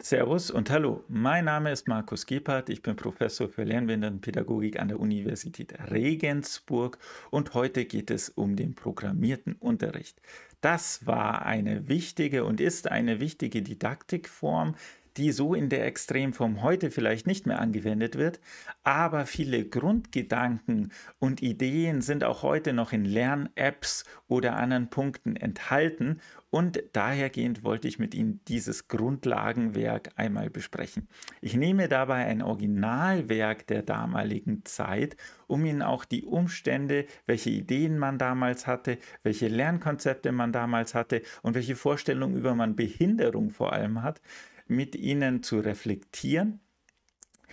Servus und hallo, mein Name ist Markus Gebhardt, ich bin Professor für Lernbehindertenpädagogik an der Universität Regensburg und heute geht es um den programmierten Unterricht. Das war eine wichtige und ist eine wichtige Didaktikform, die so in der Extremform heute vielleicht nicht mehr angewendet wird, aber viele Grundgedanken und Ideen sind auch heute noch in Lern-Apps oder anderen Punkten enthalten und dahergehend wollte ich mit Ihnen dieses Grundlagenwerk einmal besprechen. Ich nehme dabei ein Originalwerk der damaligen Zeit, um Ihnen auch die Umstände, welche Ideen man damals hatte, welche Lernkonzepte man damals hatte und welche Vorstellungen über man Behinderung vor allem hat, mit ihnen zu reflektieren.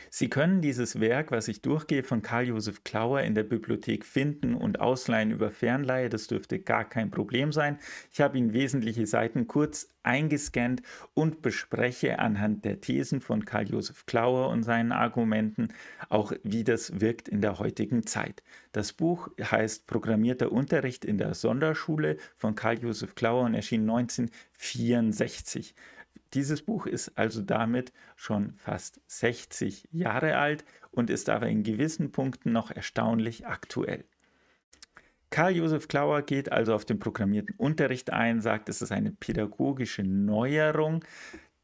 Sie können dieses Werk, was ich durchgehe, von Karl Josef Klauer in der Bibliothek finden und ausleihen über Fernleihe. Das dürfte gar kein Problem sein. Ich habe Ihnen wesentliche Seiten kurz eingescannt und bespreche anhand der Thesen von Karl Josef Klauer und seinen Argumenten auch, wie das wirkt in der heutigen Zeit. Das Buch heißt Programmierter Unterricht in der Sonderschule von Karl Josef Klauer und erschien 1964. Dieses Buch ist also damit schon fast 60 Jahre alt und ist aber in gewissen Punkten noch erstaunlich aktuell. Karl Josef Klauer geht also auf den programmierten Unterricht ein, sagt, es ist eine pädagogische Neuerung,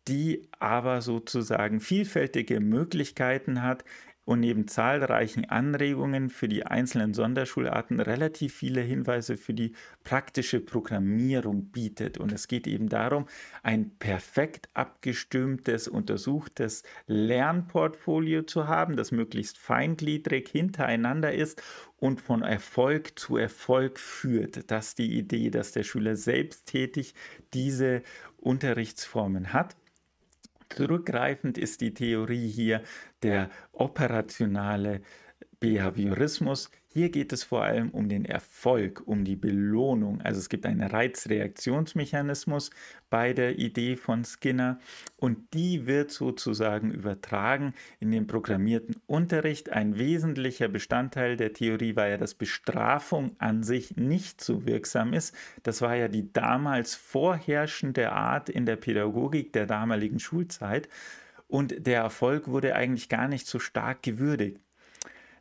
die aber sozusagen vielfältige Möglichkeiten hat, und neben zahlreichen Anregungen für die einzelnen Sonderschularten relativ viele Hinweise für die praktische Programmierung bietet. Und es geht eben darum, ein perfekt abgestimmtes, untersuchtes Lernportfolio zu haben, das möglichst feingliedrig hintereinander ist und von Erfolg zu Erfolg führt. Das ist die Idee, dass der Schüler selbsttätig diese Unterrichtsformen hat zurückgreifend ist die Theorie hier der operationale Behaviorismus, hier geht es vor allem um den Erfolg, um die Belohnung. Also es gibt einen Reizreaktionsmechanismus bei der Idee von Skinner und die wird sozusagen übertragen in den programmierten Unterricht. Ein wesentlicher Bestandteil der Theorie war ja, dass Bestrafung an sich nicht so wirksam ist. Das war ja die damals vorherrschende Art in der Pädagogik der damaligen Schulzeit und der Erfolg wurde eigentlich gar nicht so stark gewürdigt.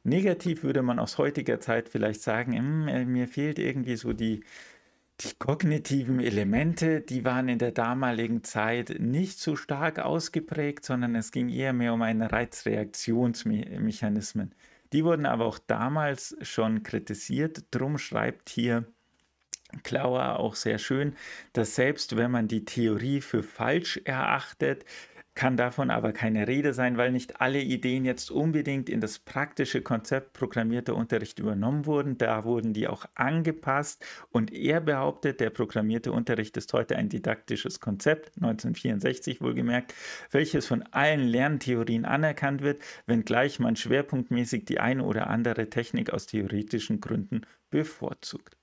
Negativ würde man aus heutiger Zeit vielleicht sagen, hm, äh, mir fehlt irgendwie so die, die kognitiven Elemente, die waren in der damaligen Zeit nicht so stark ausgeprägt, sondern es ging eher mehr um einen Reizreaktionsmechanismen. Die wurden aber auch damals schon kritisiert. Drum schreibt hier Klauer auch sehr schön, dass selbst wenn man die Theorie für falsch erachtet, kann davon aber keine Rede sein, weil nicht alle Ideen jetzt unbedingt in das praktische Konzept programmierter Unterricht übernommen wurden. Da wurden die auch angepasst und er behauptet, der programmierte Unterricht ist heute ein didaktisches Konzept, 1964 wohlgemerkt, welches von allen Lerntheorien anerkannt wird, wenngleich man schwerpunktmäßig die eine oder andere Technik aus theoretischen Gründen bevorzugt.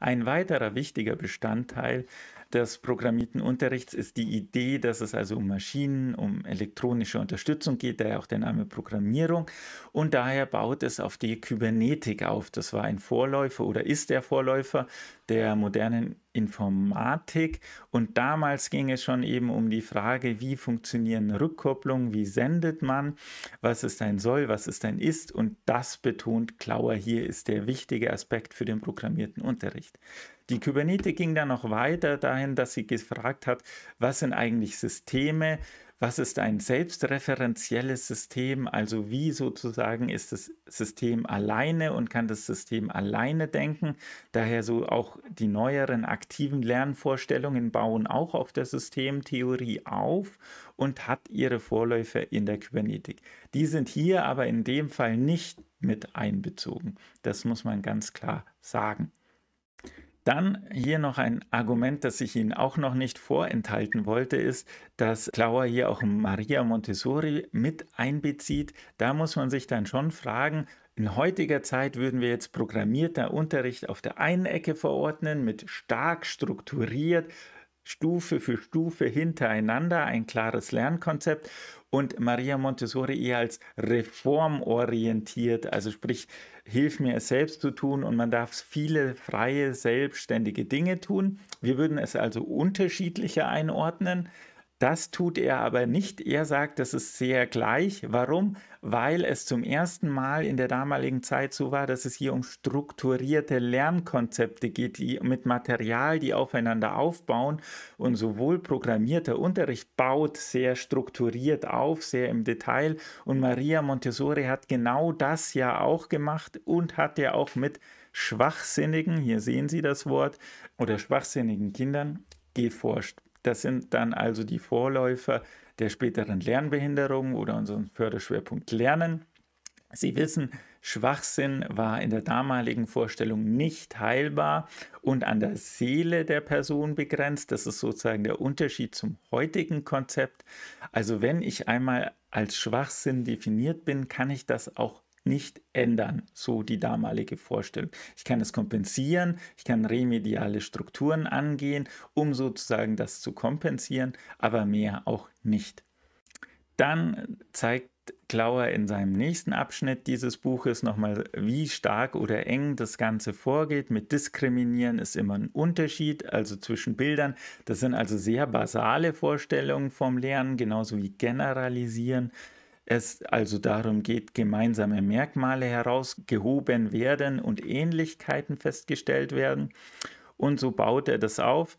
Ein weiterer wichtiger Bestandteil des programmierten Unterrichts ist die Idee, dass es also um Maschinen, um elektronische Unterstützung geht, daher auch der Name Programmierung. Und daher baut es auf die Kybernetik auf. Das war ein Vorläufer oder ist der Vorläufer der modernen Informatik. Und damals ging es schon eben um die Frage, wie funktionieren Rückkopplungen, wie sendet man, was ist ein Soll, was ist ein Ist. Und das betont Klauer hier ist der wichtige Aspekt für den programmierten Unterricht. Die Kubernetes ging dann noch weiter dahin, dass sie gefragt hat, was sind eigentlich Systeme, was ist ein selbstreferenzielles System, also wie sozusagen ist das System alleine und kann das System alleine denken. Daher so auch die neueren aktiven Lernvorstellungen bauen auch auf der Systemtheorie auf und hat ihre Vorläufer in der Kybernetik. Die sind hier aber in dem Fall nicht mit einbezogen. Das muss man ganz klar sagen. Dann hier noch ein Argument, das ich Ihnen auch noch nicht vorenthalten wollte, ist, dass Klauer hier auch Maria Montessori mit einbezieht. Da muss man sich dann schon fragen, in heutiger Zeit würden wir jetzt programmierter Unterricht auf der einen Ecke verordnen, mit stark strukturiert, Stufe für Stufe hintereinander ein klares Lernkonzept und Maria Montessori eher als reformorientiert, also sprich, hilf mir es selbst zu tun und man darf viele freie, selbstständige Dinge tun. Wir würden es also unterschiedlicher einordnen. Das tut er aber nicht. Er sagt, das ist sehr gleich. Warum? Weil es zum ersten Mal in der damaligen Zeit so war, dass es hier um strukturierte Lernkonzepte geht, die mit Material, die aufeinander aufbauen. Und sowohl programmierter Unterricht baut sehr strukturiert auf, sehr im Detail. Und Maria Montessori hat genau das ja auch gemacht und hat ja auch mit schwachsinnigen, hier sehen Sie das Wort, oder schwachsinnigen Kindern geforscht. Das sind dann also die Vorläufer der späteren Lernbehinderung oder unseren Förderschwerpunkt Lernen. Sie wissen, Schwachsinn war in der damaligen Vorstellung nicht heilbar und an der Seele der Person begrenzt. Das ist sozusagen der Unterschied zum heutigen Konzept. Also wenn ich einmal als Schwachsinn definiert bin, kann ich das auch nicht ändern, so die damalige Vorstellung. Ich kann es kompensieren, ich kann remediale Strukturen angehen, um sozusagen das zu kompensieren, aber mehr auch nicht. Dann zeigt Klauer in seinem nächsten Abschnitt dieses Buches nochmal, wie stark oder eng das Ganze vorgeht. Mit Diskriminieren ist immer ein Unterschied, also zwischen Bildern. Das sind also sehr basale Vorstellungen vom Lernen, genauso wie Generalisieren es also darum geht, gemeinsame Merkmale herausgehoben werden und Ähnlichkeiten festgestellt werden. Und so baut er das auf.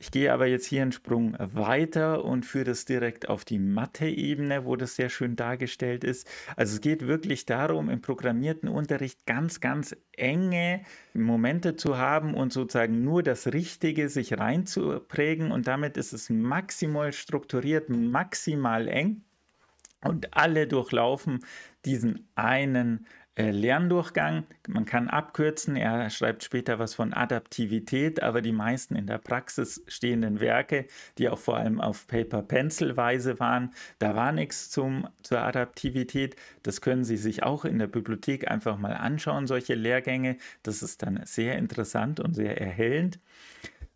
Ich gehe aber jetzt hier einen Sprung weiter und führe das direkt auf die Mathe-Ebene, wo das sehr schön dargestellt ist. Also es geht wirklich darum, im programmierten Unterricht ganz, ganz enge Momente zu haben und sozusagen nur das Richtige sich reinzuprägen. Und damit ist es maximal strukturiert, maximal eng. Und alle durchlaufen diesen einen äh, Lerndurchgang. Man kann abkürzen, er schreibt später was von Adaptivität, aber die meisten in der Praxis stehenden Werke, die auch vor allem auf Paper-Pencil-Weise waren, da war nichts zum, zur Adaptivität. Das können Sie sich auch in der Bibliothek einfach mal anschauen, solche Lehrgänge. Das ist dann sehr interessant und sehr erhellend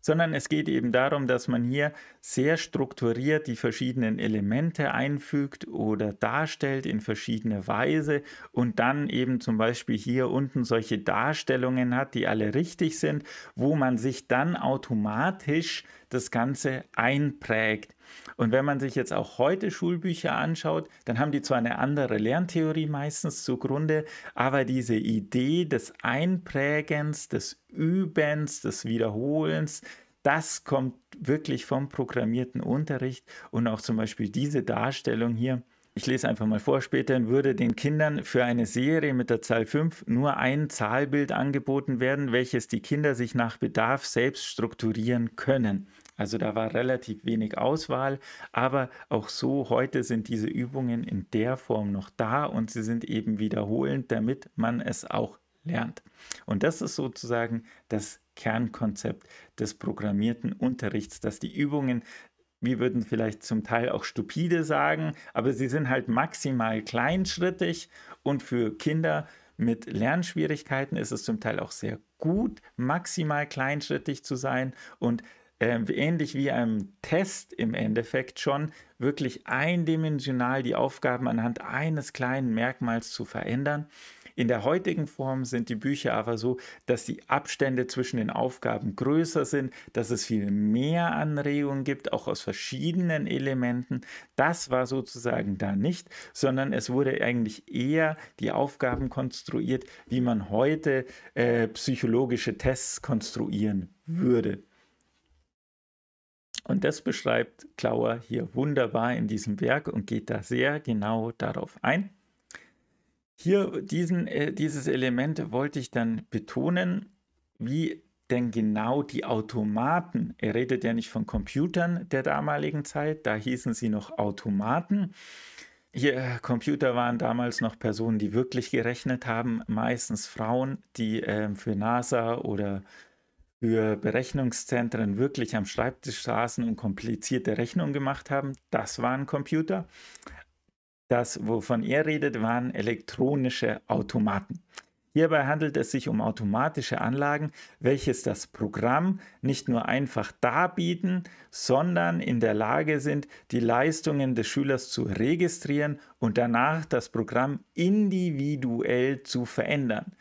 sondern es geht eben darum, dass man hier sehr strukturiert die verschiedenen Elemente einfügt oder darstellt in verschiedener Weise und dann eben zum Beispiel hier unten solche Darstellungen hat, die alle richtig sind, wo man sich dann automatisch das Ganze einprägt. Und wenn man sich jetzt auch heute Schulbücher anschaut, dann haben die zwar eine andere Lerntheorie meistens zugrunde, aber diese Idee des Einprägens, des Übens, des Wiederholens, das kommt wirklich vom programmierten Unterricht und auch zum Beispiel diese Darstellung hier. Ich lese einfach mal vor, später würde den Kindern für eine Serie mit der Zahl 5 nur ein Zahlbild angeboten werden, welches die Kinder sich nach Bedarf selbst strukturieren können. Also da war relativ wenig Auswahl, aber auch so heute sind diese Übungen in der Form noch da und sie sind eben wiederholend, damit man es auch lernt. Und das ist sozusagen das Kernkonzept des programmierten Unterrichts, dass die Übungen, wir würden vielleicht zum Teil auch stupide sagen, aber sie sind halt maximal kleinschrittig und für Kinder mit Lernschwierigkeiten ist es zum Teil auch sehr gut, maximal kleinschrittig zu sein und ähm, ähnlich wie einem Test im Endeffekt schon wirklich eindimensional die Aufgaben anhand eines kleinen Merkmals zu verändern. In der heutigen Form sind die Bücher aber so, dass die Abstände zwischen den Aufgaben größer sind, dass es viel mehr Anregungen gibt, auch aus verschiedenen Elementen. Das war sozusagen da nicht, sondern es wurde eigentlich eher die Aufgaben konstruiert, wie man heute äh, psychologische Tests konstruieren würde. Und das beschreibt Klauer hier wunderbar in diesem Werk und geht da sehr genau darauf ein. Hier diesen, äh, dieses Element wollte ich dann betonen, wie denn genau die Automaten, er redet ja nicht von Computern der damaligen Zeit, da hießen sie noch Automaten. Hier, äh, Computer waren damals noch Personen, die wirklich gerechnet haben, meistens Frauen, die äh, für NASA oder für Berechnungszentren wirklich am Schreibtisch saßen und komplizierte Rechnungen gemacht haben. Das waren Computer. Das, wovon er redet, waren elektronische Automaten. Hierbei handelt es sich um automatische Anlagen, welches das Programm nicht nur einfach darbieten, sondern in der Lage sind, die Leistungen des Schülers zu registrieren und danach das Programm individuell zu verändern.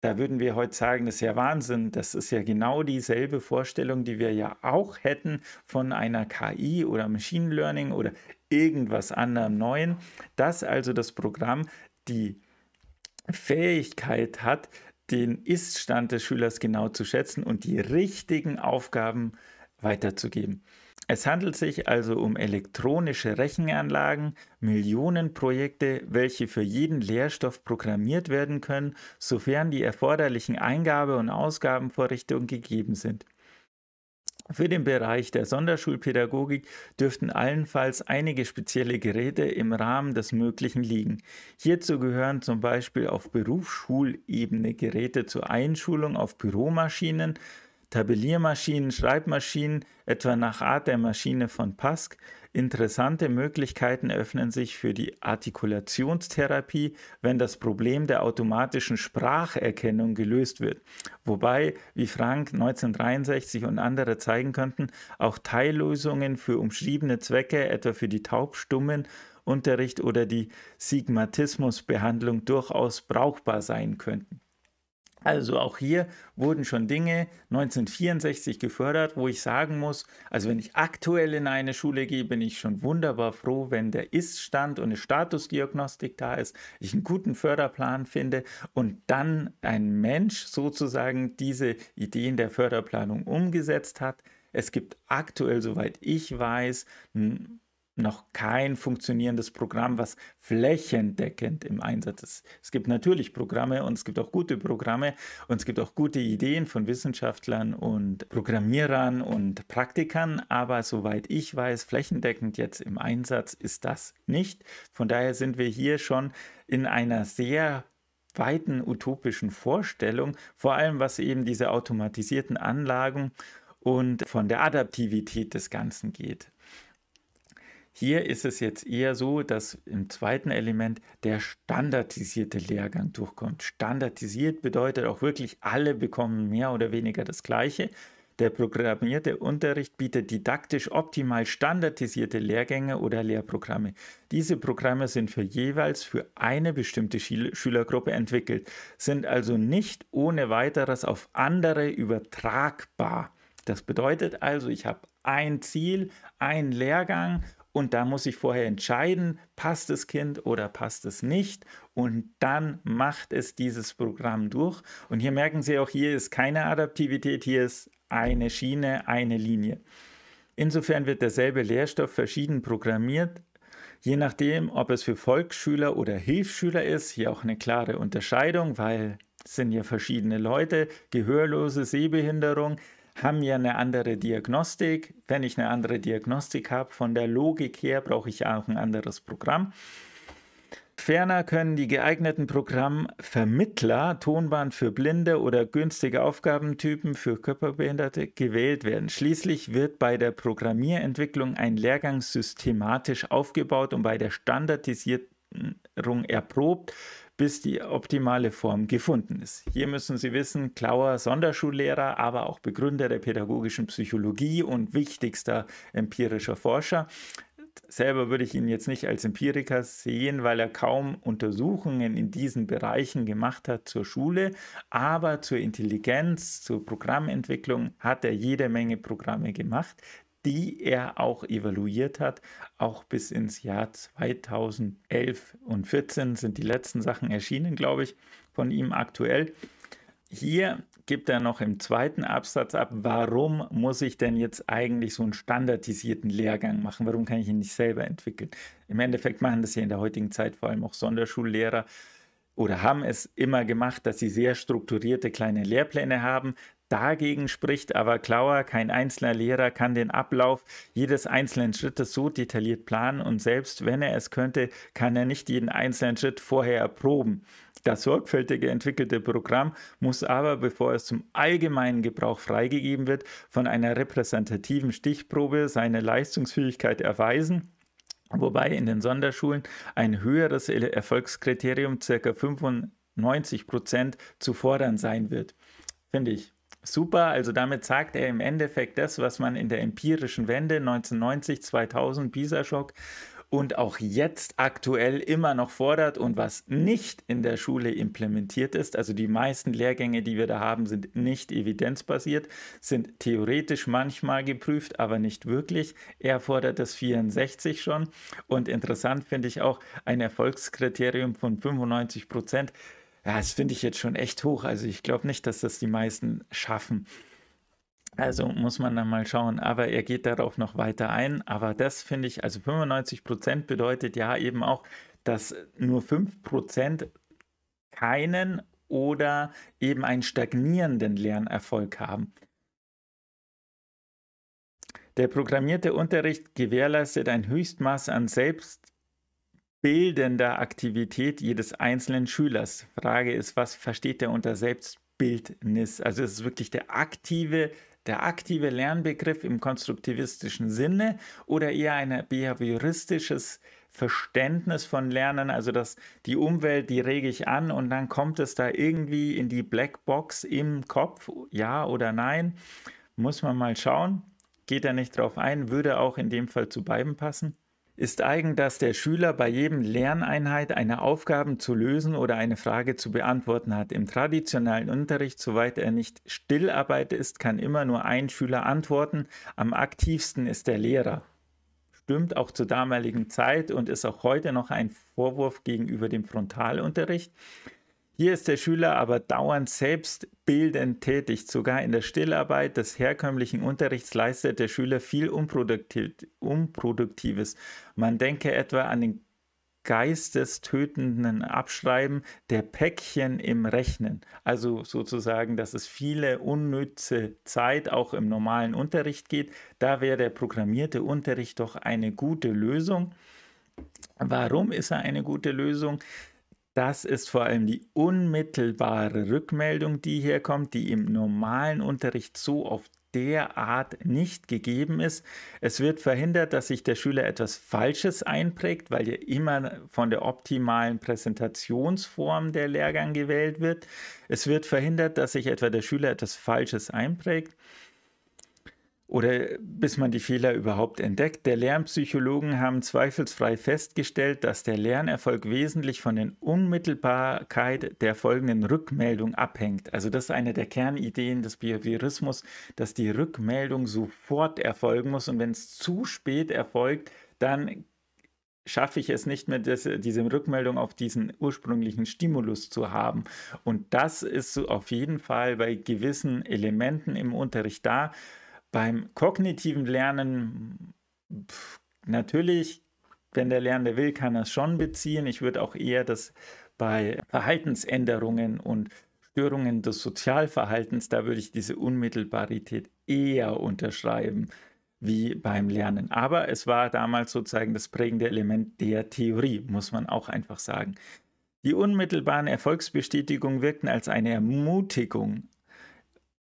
Da würden wir heute sagen, das ist ja Wahnsinn. Das ist ja genau dieselbe Vorstellung, die wir ja auch hätten von einer KI oder Machine Learning oder irgendwas anderem Neuen. Dass also das Programm die Fähigkeit hat, den Ist-Stand des Schülers genau zu schätzen und die richtigen Aufgaben weiterzugeben. Es handelt sich also um elektronische Rechenanlagen, Millionenprojekte, welche für jeden Lehrstoff programmiert werden können, sofern die erforderlichen Eingabe- und Ausgabenvorrichtungen gegeben sind. Für den Bereich der Sonderschulpädagogik dürften allenfalls einige spezielle Geräte im Rahmen des Möglichen liegen. Hierzu gehören zum Beispiel auf Berufsschulebene Geräte zur Einschulung auf Büromaschinen, Tabelliermaschinen, Schreibmaschinen, etwa nach Art der Maschine von Pask. Interessante Möglichkeiten öffnen sich für die Artikulationstherapie, wenn das Problem der automatischen Spracherkennung gelöst wird. Wobei, wie Frank 1963 und andere zeigen könnten, auch Teillösungen für umschriebene Zwecke, etwa für die Taubstummenunterricht oder die Sigmatismusbehandlung durchaus brauchbar sein könnten. Also auch hier wurden schon Dinge 1964 gefördert, wo ich sagen muss, also wenn ich aktuell in eine Schule gehe, bin ich schon wunderbar froh, wenn der Ist-Stand und eine Statusdiagnostik da ist, ich einen guten Förderplan finde und dann ein Mensch sozusagen diese Ideen der Förderplanung umgesetzt hat. Es gibt aktuell, soweit ich weiß, ein noch kein funktionierendes Programm, was flächendeckend im Einsatz ist. Es gibt natürlich Programme und es gibt auch gute Programme und es gibt auch gute Ideen von Wissenschaftlern und Programmierern und Praktikern, aber soweit ich weiß, flächendeckend jetzt im Einsatz ist das nicht. Von daher sind wir hier schon in einer sehr weiten utopischen Vorstellung, vor allem was eben diese automatisierten Anlagen und von der Adaptivität des Ganzen geht. Hier ist es jetzt eher so, dass im zweiten Element der standardisierte Lehrgang durchkommt. Standardisiert bedeutet auch wirklich, alle bekommen mehr oder weniger das Gleiche. Der programmierte Unterricht bietet didaktisch optimal standardisierte Lehrgänge oder Lehrprogramme. Diese Programme sind für jeweils für eine bestimmte Schülergruppe entwickelt, sind also nicht ohne weiteres auf andere übertragbar. Das bedeutet also, ich habe ein Ziel, einen Lehrgang und da muss ich vorher entscheiden, passt das Kind oder passt es nicht. Und dann macht es dieses Programm durch. Und hier merken Sie auch, hier ist keine Adaptivität, hier ist eine Schiene, eine Linie. Insofern wird derselbe Lehrstoff verschieden programmiert, je nachdem, ob es für Volksschüler oder Hilfsschüler ist. Hier auch eine klare Unterscheidung, weil es sind ja verschiedene Leute, Gehörlose, Sehbehinderung, haben ja eine andere Diagnostik. Wenn ich eine andere Diagnostik habe, von der Logik her brauche ich auch ein anderes Programm. Ferner können die geeigneten Programmvermittler, Tonband für Blinde oder günstige Aufgabentypen für Körperbehinderte gewählt werden. Schließlich wird bei der Programmierentwicklung ein Lehrgang systematisch aufgebaut und bei der Standardisierung erprobt, bis die optimale Form gefunden ist. Hier müssen Sie wissen, Klauer Sonderschullehrer, aber auch Begründer der pädagogischen Psychologie und wichtigster empirischer Forscher. Selber würde ich ihn jetzt nicht als Empiriker sehen, weil er kaum Untersuchungen in diesen Bereichen gemacht hat zur Schule, aber zur Intelligenz, zur Programmentwicklung hat er jede Menge Programme gemacht, die er auch evaluiert hat. Auch bis ins Jahr 2011 und 14 sind die letzten Sachen erschienen, glaube ich, von ihm aktuell. Hier gibt er noch im zweiten Absatz ab, warum muss ich denn jetzt eigentlich so einen standardisierten Lehrgang machen? Warum kann ich ihn nicht selber entwickeln? Im Endeffekt machen das ja in der heutigen Zeit vor allem auch Sonderschullehrer oder haben es immer gemacht, dass sie sehr strukturierte kleine Lehrpläne haben dagegen spricht aber Klauer, kein einzelner Lehrer kann den Ablauf jedes einzelnen Schrittes so detailliert planen und selbst wenn er es könnte, kann er nicht jeden einzelnen Schritt vorher erproben. Das sorgfältige entwickelte Programm muss aber, bevor es zum allgemeinen Gebrauch freigegeben wird, von einer repräsentativen Stichprobe seine Leistungsfähigkeit erweisen wobei in den Sonderschulen ein höheres Erfolgskriterium, ca. 95 Prozent, zu fordern sein wird. Finde ich super. Also damit sagt er im Endeffekt das, was man in der empirischen Wende 1990, 2000, Pisa-Schock und auch jetzt aktuell immer noch fordert und was nicht in der Schule implementiert ist. Also die meisten Lehrgänge, die wir da haben, sind nicht evidenzbasiert, sind theoretisch manchmal geprüft, aber nicht wirklich. Er fordert das 64 schon. Und interessant finde ich auch ein Erfolgskriterium von 95 Prozent ja, das finde ich jetzt schon echt hoch. Also ich glaube nicht, dass das die meisten schaffen. Also muss man dann mal schauen. Aber er geht darauf noch weiter ein. Aber das finde ich, also 95 Prozent bedeutet ja eben auch, dass nur 5 Prozent keinen oder eben einen stagnierenden Lernerfolg haben. Der programmierte Unterricht gewährleistet ein Höchstmaß an Selbst bildender Aktivität jedes einzelnen Schülers. Frage ist, was versteht er unter Selbstbildnis? Also es ist wirklich der aktive, der aktive Lernbegriff im konstruktivistischen Sinne oder eher ein behavioristisches Verständnis von Lernen, also dass die Umwelt, die rege ich an und dann kommt es da irgendwie in die Blackbox im Kopf, ja oder nein, muss man mal schauen. Geht er nicht drauf ein, würde auch in dem Fall zu beiden passen ist eigen, dass der Schüler bei jedem Lerneinheit eine Aufgabe zu lösen oder eine Frage zu beantworten hat. Im traditionellen Unterricht, soweit er nicht Stillarbeit ist, kann immer nur ein Schüler antworten. Am aktivsten ist der Lehrer. Stimmt auch zur damaligen Zeit und ist auch heute noch ein Vorwurf gegenüber dem Frontalunterricht. Hier ist der Schüler aber dauernd selbst bildend tätig. Sogar in der Stillarbeit des herkömmlichen Unterrichts leistet der Schüler viel Unproduktiv Unproduktives. Man denke etwa an den geistestötenden Abschreiben der Päckchen im Rechnen. Also sozusagen, dass es viele unnütze Zeit auch im normalen Unterricht geht. Da wäre der programmierte Unterricht doch eine gute Lösung. Warum ist er eine gute Lösung? Das ist vor allem die unmittelbare Rückmeldung, die hier kommt, die im normalen Unterricht so oft derart nicht gegeben ist. Es wird verhindert, dass sich der Schüler etwas Falsches einprägt, weil ja immer von der optimalen Präsentationsform der Lehrgang gewählt wird. Es wird verhindert, dass sich etwa der Schüler etwas Falsches einprägt oder bis man die Fehler überhaupt entdeckt. Der Lernpsychologen haben zweifelsfrei festgestellt, dass der Lernerfolg wesentlich von der Unmittelbarkeit der folgenden Rückmeldung abhängt. Also das ist eine der Kernideen des Behaviorismus, dass die Rückmeldung sofort erfolgen muss und wenn es zu spät erfolgt, dann schaffe ich es nicht mehr, das, diese Rückmeldung auf diesen ursprünglichen Stimulus zu haben. Und das ist so auf jeden Fall bei gewissen Elementen im Unterricht da. Beim kognitiven Lernen, pff, natürlich, wenn der Lernende will, kann er es schon beziehen. Ich würde auch eher das bei Verhaltensänderungen und Störungen des Sozialverhaltens, da würde ich diese Unmittelbarität eher unterschreiben wie beim Lernen. Aber es war damals sozusagen das prägende Element der Theorie, muss man auch einfach sagen. Die unmittelbaren Erfolgsbestätigungen wirkten als eine Ermutigung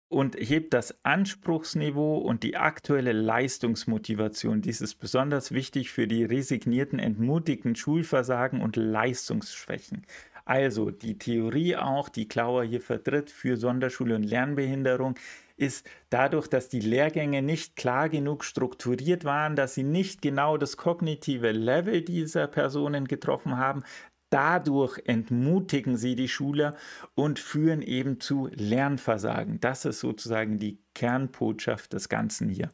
und hebt das Anspruchsniveau und die aktuelle Leistungsmotivation. Dies ist besonders wichtig für die resignierten, entmutigten Schulversagen und Leistungsschwächen. Also die Theorie auch, die Klauer hier vertritt für Sonderschule und Lernbehinderung, ist dadurch, dass die Lehrgänge nicht klar genug strukturiert waren, dass sie nicht genau das kognitive Level dieser Personen getroffen haben, Dadurch entmutigen sie die Schüler und führen eben zu Lernversagen. Das ist sozusagen die Kernbotschaft des Ganzen hier.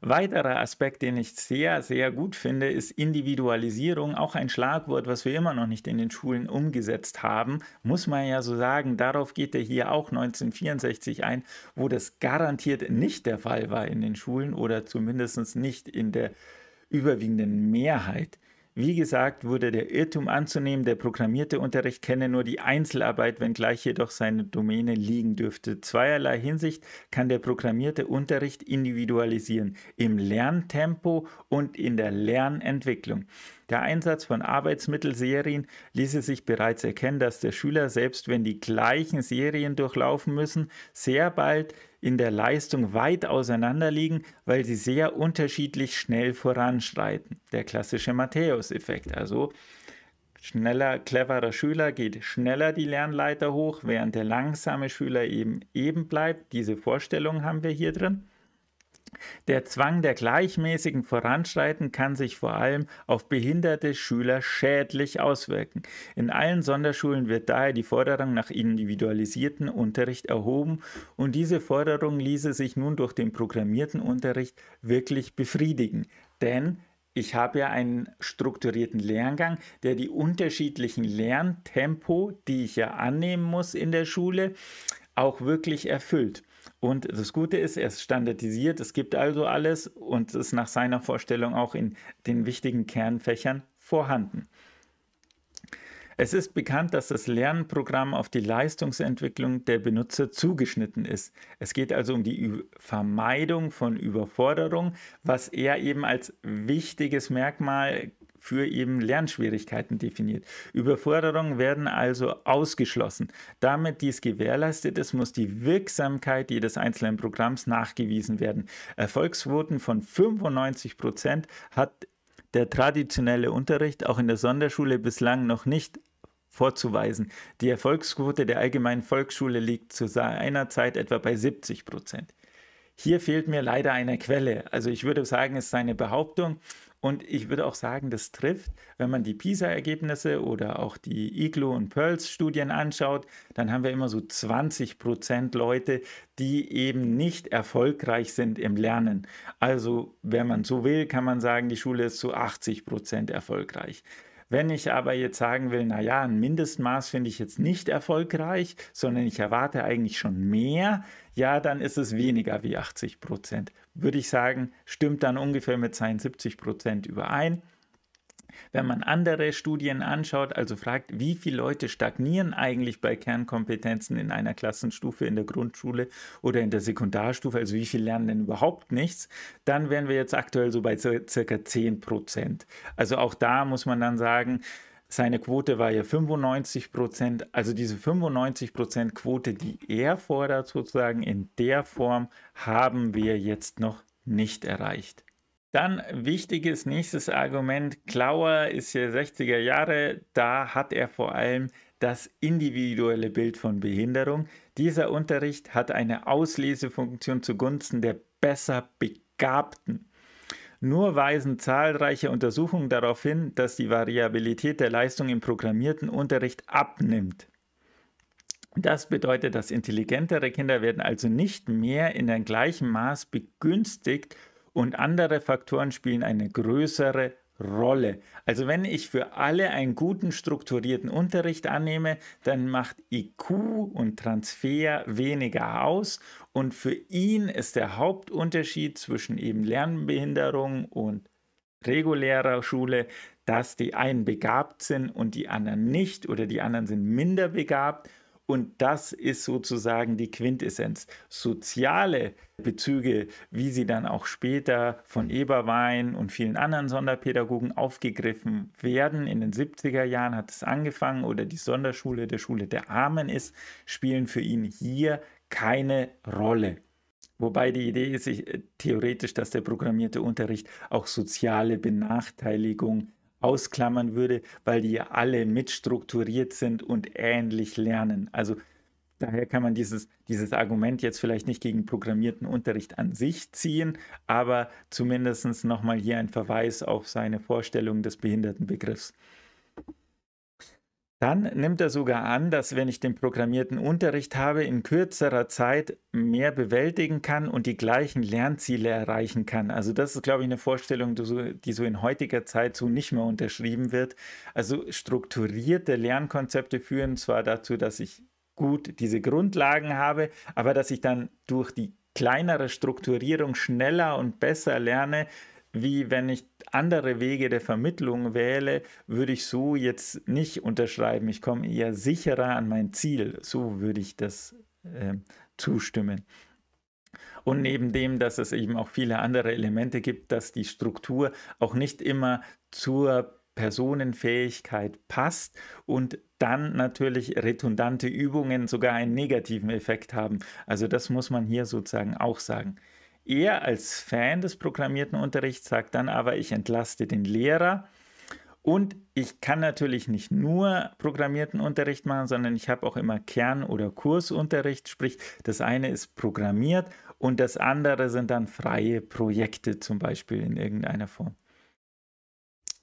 Weiterer Aspekt, den ich sehr, sehr gut finde, ist Individualisierung. Auch ein Schlagwort, was wir immer noch nicht in den Schulen umgesetzt haben, muss man ja so sagen. Darauf geht er hier auch 1964 ein, wo das garantiert nicht der Fall war in den Schulen oder zumindest nicht in der überwiegenden Mehrheit. Wie gesagt, wurde der Irrtum anzunehmen, der programmierte Unterricht kenne nur die Einzelarbeit, wenngleich jedoch seine Domäne liegen dürfte. Zweierlei Hinsicht kann der programmierte Unterricht individualisieren, im Lerntempo und in der Lernentwicklung. Der Einsatz von Arbeitsmittelserien ließe sich bereits erkennen, dass der Schüler, selbst wenn die gleichen Serien durchlaufen müssen, sehr bald in der Leistung weit auseinanderliegen, weil sie sehr unterschiedlich schnell voranschreiten. Der klassische Matthäus-Effekt. Also schneller, cleverer Schüler geht schneller die Lernleiter hoch, während der langsame Schüler eben eben bleibt. Diese Vorstellung haben wir hier drin. Der Zwang der gleichmäßigen Voranschreiten kann sich vor allem auf behinderte Schüler schädlich auswirken. In allen Sonderschulen wird daher die Forderung nach individualisierten Unterricht erhoben und diese Forderung ließe sich nun durch den programmierten Unterricht wirklich befriedigen. Denn ich habe ja einen strukturierten Lerngang, der die unterschiedlichen Lerntempo, die ich ja annehmen muss in der Schule, auch wirklich erfüllt. Und das Gute ist, er ist standardisiert, es gibt also alles und ist nach seiner Vorstellung auch in den wichtigen Kernfächern vorhanden. Es ist bekannt, dass das Lernprogramm auf die Leistungsentwicklung der Benutzer zugeschnitten ist. Es geht also um die Vermeidung von Überforderung, was er eben als wichtiges Merkmal für eben Lernschwierigkeiten definiert. Überforderungen werden also ausgeschlossen. Damit dies gewährleistet ist, muss die Wirksamkeit jedes einzelnen Programms nachgewiesen werden. Erfolgsquoten von 95 Prozent hat der traditionelle Unterricht auch in der Sonderschule bislang noch nicht vorzuweisen. Die Erfolgsquote der allgemeinen Volksschule liegt zu seiner Zeit etwa bei 70 Prozent. Hier fehlt mir leider eine Quelle. Also ich würde sagen, es ist eine Behauptung und ich würde auch sagen, das trifft, wenn man die PISA-Ergebnisse oder auch die IGLO und PEARLS-Studien anschaut, dann haben wir immer so 20 Prozent Leute, die eben nicht erfolgreich sind im Lernen. Also, wenn man so will, kann man sagen, die Schule ist zu 80 Prozent erfolgreich. Wenn ich aber jetzt sagen will, naja, ein Mindestmaß finde ich jetzt nicht erfolgreich, sondern ich erwarte eigentlich schon mehr, ja, dann ist es weniger wie 80 Prozent. Würde ich sagen, stimmt dann ungefähr mit seinen 70 Prozent überein. Wenn man andere Studien anschaut, also fragt, wie viele Leute stagnieren eigentlich bei Kernkompetenzen in einer Klassenstufe in der Grundschule oder in der Sekundarstufe, also wie viele lernen denn überhaupt nichts, dann wären wir jetzt aktuell so bei circa 10 Prozent. Also auch da muss man dann sagen, seine Quote war ja 95 Prozent. Also diese 95 Prozent Quote, die er fordert sozusagen in der Form, haben wir jetzt noch nicht erreicht. Dann wichtiges nächstes Argument, Klauer ist hier 60er Jahre, da hat er vor allem das individuelle Bild von Behinderung. Dieser Unterricht hat eine Auslesefunktion zugunsten der besser Begabten. Nur weisen zahlreiche Untersuchungen darauf hin, dass die Variabilität der Leistung im programmierten Unterricht abnimmt. Das bedeutet, dass intelligentere Kinder werden also nicht mehr in dem gleichen Maß begünstigt und andere Faktoren spielen eine größere Rolle. Also wenn ich für alle einen guten strukturierten Unterricht annehme, dann macht IQ und Transfer weniger aus und für ihn ist der Hauptunterschied zwischen eben Lernbehinderung und regulärer Schule, dass die einen begabt sind und die anderen nicht oder die anderen sind minder begabt und das ist sozusagen die Quintessenz. Soziale Bezüge, wie sie dann auch später von Eberwein und vielen anderen Sonderpädagogen aufgegriffen werden. In den 70er Jahren hat es angefangen oder die Sonderschule der Schule der Armen ist, spielen für ihn hier keine Rolle. Wobei die Idee ist ich, äh, theoretisch, dass der programmierte Unterricht auch soziale Benachteiligung ausklammern würde, weil die ja alle mitstrukturiert sind und ähnlich lernen. Also daher kann man dieses, dieses Argument jetzt vielleicht nicht gegen programmierten Unterricht an sich ziehen, aber zumindest nochmal hier ein Verweis auf seine Vorstellung des Behindertenbegriffs. Dann nimmt er sogar an, dass wenn ich den programmierten Unterricht habe, in kürzerer Zeit mehr bewältigen kann und die gleichen Lernziele erreichen kann. Also das ist, glaube ich, eine Vorstellung, die so in heutiger Zeit so nicht mehr unterschrieben wird. Also strukturierte Lernkonzepte führen zwar dazu, dass ich gut diese Grundlagen habe, aber dass ich dann durch die kleinere Strukturierung schneller und besser lerne, wie wenn ich andere Wege der Vermittlung wähle, würde ich so jetzt nicht unterschreiben. Ich komme eher sicherer an mein Ziel. So würde ich das äh, zustimmen. Und neben dem, dass es eben auch viele andere Elemente gibt, dass die Struktur auch nicht immer zur Personenfähigkeit passt und dann natürlich redundante Übungen sogar einen negativen Effekt haben. Also das muss man hier sozusagen auch sagen. Er als Fan des programmierten Unterrichts sagt dann aber, ich entlaste den Lehrer und ich kann natürlich nicht nur programmierten Unterricht machen, sondern ich habe auch immer Kern- oder Kursunterricht. Sprich, das eine ist programmiert und das andere sind dann freie Projekte zum Beispiel in irgendeiner Form.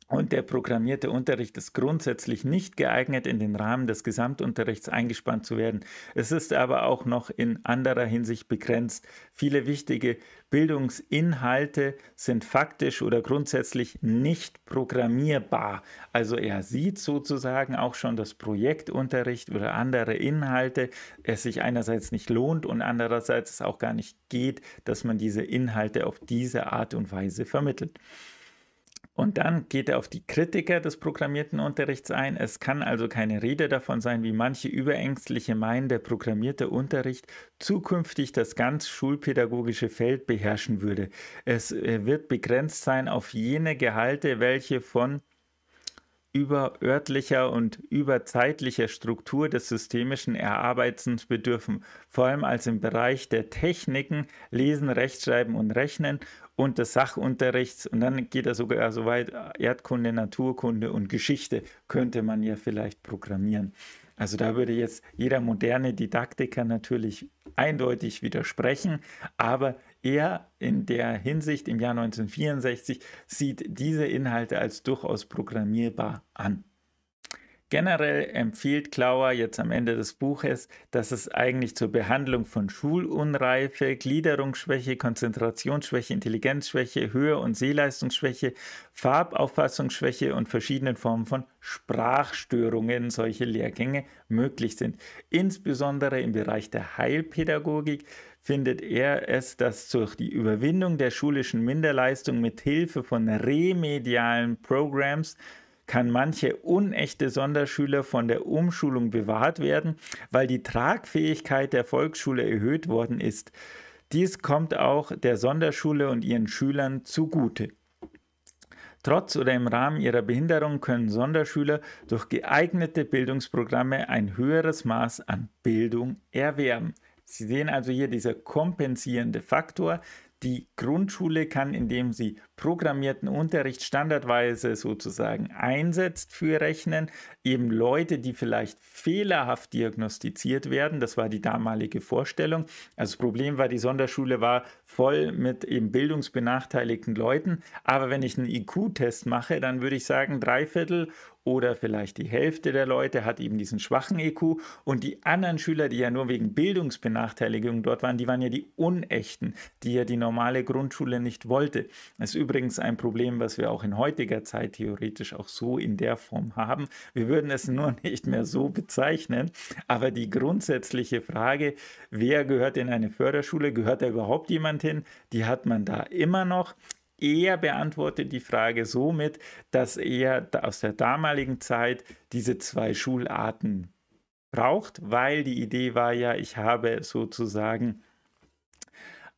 Und der programmierte Unterricht ist grundsätzlich nicht geeignet, in den Rahmen des Gesamtunterrichts eingespannt zu werden. Es ist aber auch noch in anderer Hinsicht begrenzt. Viele wichtige Bildungsinhalte sind faktisch oder grundsätzlich nicht programmierbar. Also er sieht sozusagen auch schon das Projektunterricht oder andere Inhalte, es sich einerseits nicht lohnt und andererseits es auch gar nicht geht, dass man diese Inhalte auf diese Art und Weise vermittelt. Und dann geht er auf die Kritiker des programmierten Unterrichts ein. Es kann also keine Rede davon sein, wie manche Überängstliche meinen, der programmierte Unterricht zukünftig das ganz schulpädagogische Feld beherrschen würde. Es äh, wird begrenzt sein auf jene Gehalte, welche von überörtlicher und überzeitlicher Struktur des systemischen Erarbeitens bedürfen, vor allem als im Bereich der Techniken Lesen, Rechtschreiben und Rechnen und des Sachunterrichts. Und dann geht er sogar so weit, Erdkunde, Naturkunde und Geschichte könnte man ja vielleicht programmieren. Also da würde jetzt jeder moderne Didaktiker natürlich eindeutig widersprechen, aber er in der Hinsicht im Jahr 1964 sieht diese Inhalte als durchaus programmierbar an. Generell empfiehlt Klauer jetzt am Ende des Buches, dass es eigentlich zur Behandlung von Schulunreife, Gliederungsschwäche, Konzentrationsschwäche, Intelligenzschwäche, Höhe- und Sehleistungsschwäche, Farbauffassungsschwäche und verschiedenen Formen von Sprachstörungen solche Lehrgänge möglich sind. Insbesondere im Bereich der Heilpädagogik findet er es, dass durch die Überwindung der schulischen Minderleistung mit Hilfe von remedialen Programs kann manche unechte Sonderschüler von der Umschulung bewahrt werden, weil die Tragfähigkeit der Volksschule erhöht worden ist. Dies kommt auch der Sonderschule und ihren Schülern zugute. Trotz oder im Rahmen ihrer Behinderung können Sonderschüler durch geeignete Bildungsprogramme ein höheres Maß an Bildung erwerben. Sie sehen also hier dieser kompensierende Faktor, die Grundschule kann, indem sie programmierten Unterricht standardweise sozusagen einsetzt für Rechnen, eben Leute, die vielleicht fehlerhaft diagnostiziert werden, das war die damalige Vorstellung. Also das Problem war, die Sonderschule war voll mit eben bildungsbenachteiligten Leuten. Aber wenn ich einen IQ-Test mache, dann würde ich sagen, drei Viertel oder vielleicht die Hälfte der Leute hat eben diesen schwachen IQ e und die anderen Schüler, die ja nur wegen Bildungsbenachteiligung dort waren, die waren ja die unechten, die ja die normale Grundschule nicht wollte. Das ist übrigens ein Problem, was wir auch in heutiger Zeit theoretisch auch so in der Form haben. Wir würden es nur nicht mehr so bezeichnen, aber die grundsätzliche Frage, wer gehört in eine Förderschule, gehört da überhaupt jemand hin, die hat man da immer noch. Er beantwortet die Frage somit, dass er aus der damaligen Zeit diese zwei Schularten braucht, weil die Idee war ja, ich habe sozusagen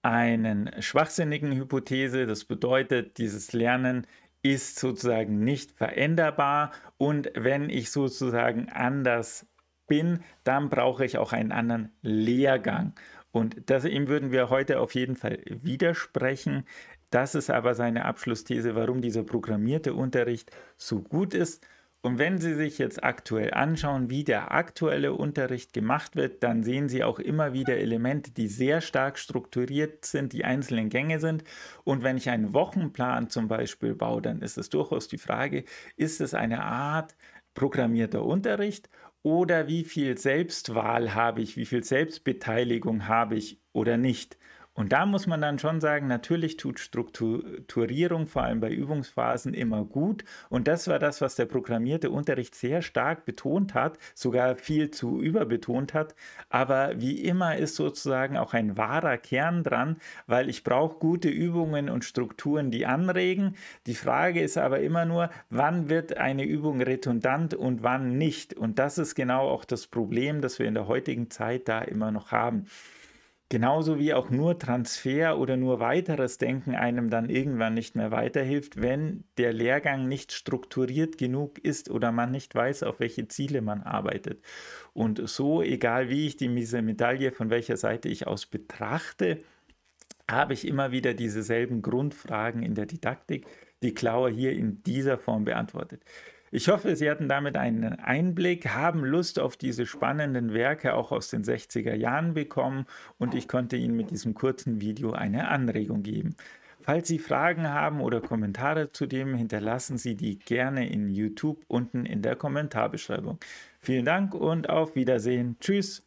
einen schwachsinnigen Hypothese. Das bedeutet, dieses Lernen ist sozusagen nicht veränderbar und wenn ich sozusagen anders bin, dann brauche ich auch einen anderen Lehrgang. Und das, ihm würden wir heute auf jeden Fall widersprechen, das ist aber seine Abschlussthese, warum dieser programmierte Unterricht so gut ist. Und wenn Sie sich jetzt aktuell anschauen, wie der aktuelle Unterricht gemacht wird, dann sehen Sie auch immer wieder Elemente, die sehr stark strukturiert sind, die einzelnen Gänge sind. Und wenn ich einen Wochenplan zum Beispiel baue, dann ist es durchaus die Frage, ist es eine Art programmierter Unterricht oder wie viel Selbstwahl habe ich, wie viel Selbstbeteiligung habe ich oder nicht. Und da muss man dann schon sagen, natürlich tut Strukturierung vor allem bei Übungsphasen immer gut. Und das war das, was der programmierte Unterricht sehr stark betont hat, sogar viel zu überbetont hat. Aber wie immer ist sozusagen auch ein wahrer Kern dran, weil ich brauche gute Übungen und Strukturen, die anregen. Die Frage ist aber immer nur, wann wird eine Übung redundant und wann nicht. Und das ist genau auch das Problem, das wir in der heutigen Zeit da immer noch haben. Genauso wie auch nur Transfer oder nur weiteres Denken einem dann irgendwann nicht mehr weiterhilft, wenn der Lehrgang nicht strukturiert genug ist oder man nicht weiß, auf welche Ziele man arbeitet. Und so, egal wie ich die Medaille von welcher Seite ich aus betrachte, habe ich immer wieder dieselben Grundfragen in der Didaktik, die Klauer hier in dieser Form beantwortet. Ich hoffe, Sie hatten damit einen Einblick, haben Lust auf diese spannenden Werke auch aus den 60er Jahren bekommen und ich konnte Ihnen mit diesem kurzen Video eine Anregung geben. Falls Sie Fragen haben oder Kommentare zu dem, hinterlassen Sie die gerne in YouTube unten in der Kommentarbeschreibung. Vielen Dank und auf Wiedersehen. Tschüss.